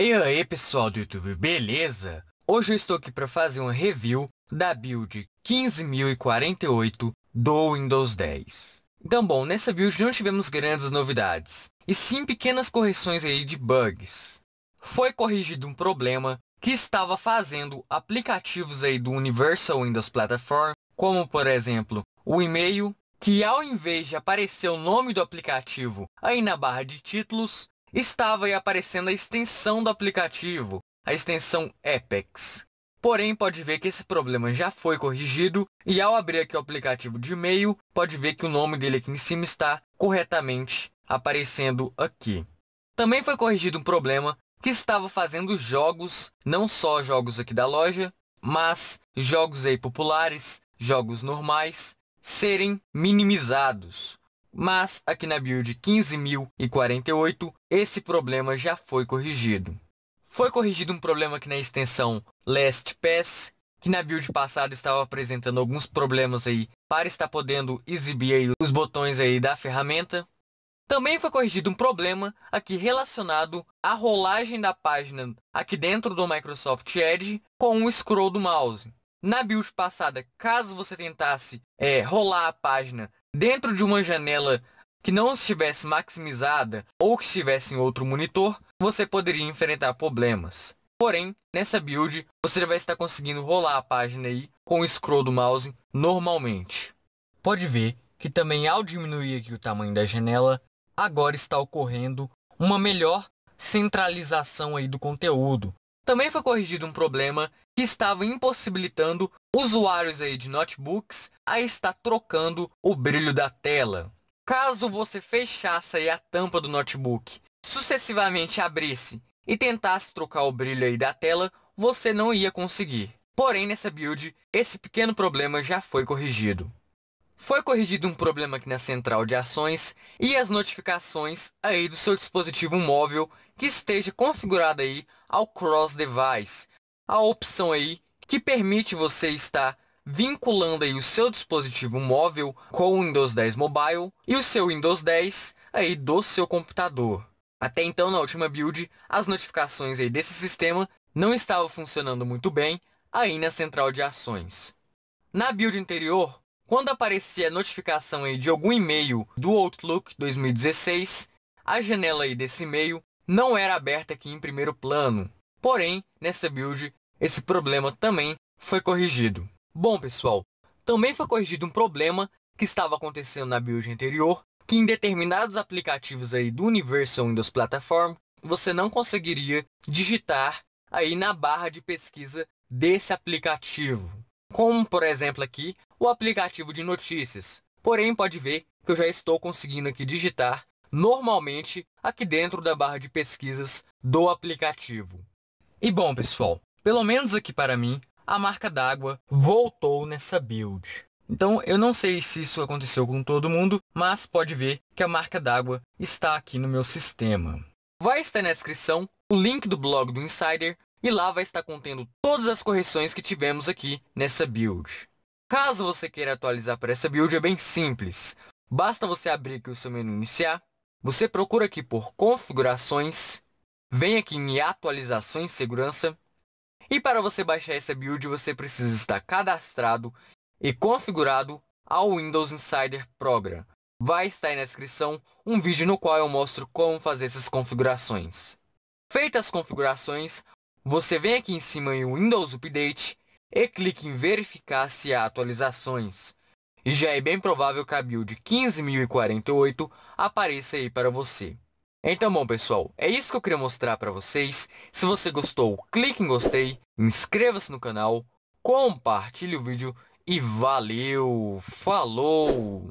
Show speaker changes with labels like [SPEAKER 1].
[SPEAKER 1] E aí pessoal do YouTube, beleza? Hoje eu estou aqui para fazer uma review da build 15048 do Windows 10. Então bom, nessa build não tivemos grandes novidades, e sim pequenas correções aí de bugs. Foi corrigido um problema que estava fazendo aplicativos aí do Universal Windows Platform, como por exemplo o e-mail, que ao invés de aparecer o nome do aplicativo aí na barra de títulos, estava aí aparecendo a extensão do aplicativo, a extensão Apex. Porém, pode ver que esse problema já foi corrigido e ao abrir aqui o aplicativo de e-mail, pode ver que o nome dele aqui em cima está corretamente aparecendo aqui. Também foi corrigido um problema que estava fazendo jogos, não só jogos aqui da loja, mas jogos aí populares, jogos normais, serem minimizados. Mas aqui na build 15.048, esse problema já foi corrigido. Foi corrigido um problema aqui na extensão Last Pass, que na build passada estava apresentando alguns problemas aí para estar podendo exibir aí os botões aí da ferramenta. Também foi corrigido um problema aqui relacionado à rolagem da página aqui dentro do Microsoft Edge com o scroll do mouse na build passada, caso você tentasse é, rolar a página dentro de uma janela que não estivesse maximizada ou que estivesse em outro monitor, você poderia enfrentar problemas. Porém, nessa build, você vai estar conseguindo rolar a página aí com o scroll do mouse normalmente. Pode ver que também ao diminuir aqui o tamanho da janela, agora está ocorrendo uma melhor centralização aí do conteúdo, também foi corrigido um problema que estava impossibilitando usuários aí de notebooks a estar trocando o brilho da tela. Caso você fechasse aí a tampa do notebook, sucessivamente abrisse e tentasse trocar o brilho aí da tela, você não ia conseguir. Porém, nessa build, esse pequeno problema já foi corrigido. Foi corrigido um problema aqui na central de ações e as notificações aí do seu dispositivo móvel que esteja configurado aí ao Cross Device. A opção aí que permite você estar vinculando aí o seu dispositivo móvel com o Windows 10 Mobile e o seu Windows 10 aí do seu computador. Até então, na última build, as notificações aí desse sistema não estavam funcionando muito bem aí na central de ações. Na build anterior, quando aparecia a notificação de algum e-mail do Outlook 2016, a janela desse e-mail não era aberta aqui em primeiro plano. Porém, nessa build, esse problema também foi corrigido. Bom, pessoal, também foi corrigido um problema que estava acontecendo na build anterior, que em determinados aplicativos aí do Universal Windows Platform, você não conseguiria digitar aí na barra de pesquisa desse aplicativo. Como, por exemplo, aqui, o aplicativo de notícias. Porém, pode ver que eu já estou conseguindo aqui digitar normalmente aqui dentro da barra de pesquisas do aplicativo. E bom, pessoal, pelo menos aqui para mim, a marca d'água voltou nessa build. Então, eu não sei se isso aconteceu com todo mundo, mas pode ver que a marca d'água está aqui no meu sistema. Vai estar na descrição o link do blog do Insider e lá vai estar contendo todas as correções que tivemos aqui nessa build. Caso você queira atualizar para essa build, é bem simples. Basta você abrir aqui o seu menu iniciar, você procura aqui por configurações, vem aqui em atualizações segurança, e para você baixar essa build, você precisa estar cadastrado e configurado ao Windows Insider Program. Vai estar aí na descrição um vídeo no qual eu mostro como fazer essas configurações. Feitas as configurações, você vem aqui em cima em Windows Update e clique em verificar se há atualizações. E já é bem provável que a build 15.048 apareça aí para você. Então bom pessoal, é isso que eu queria mostrar para vocês. Se você gostou, clique em gostei, inscreva-se no canal, compartilhe o vídeo e valeu, falou!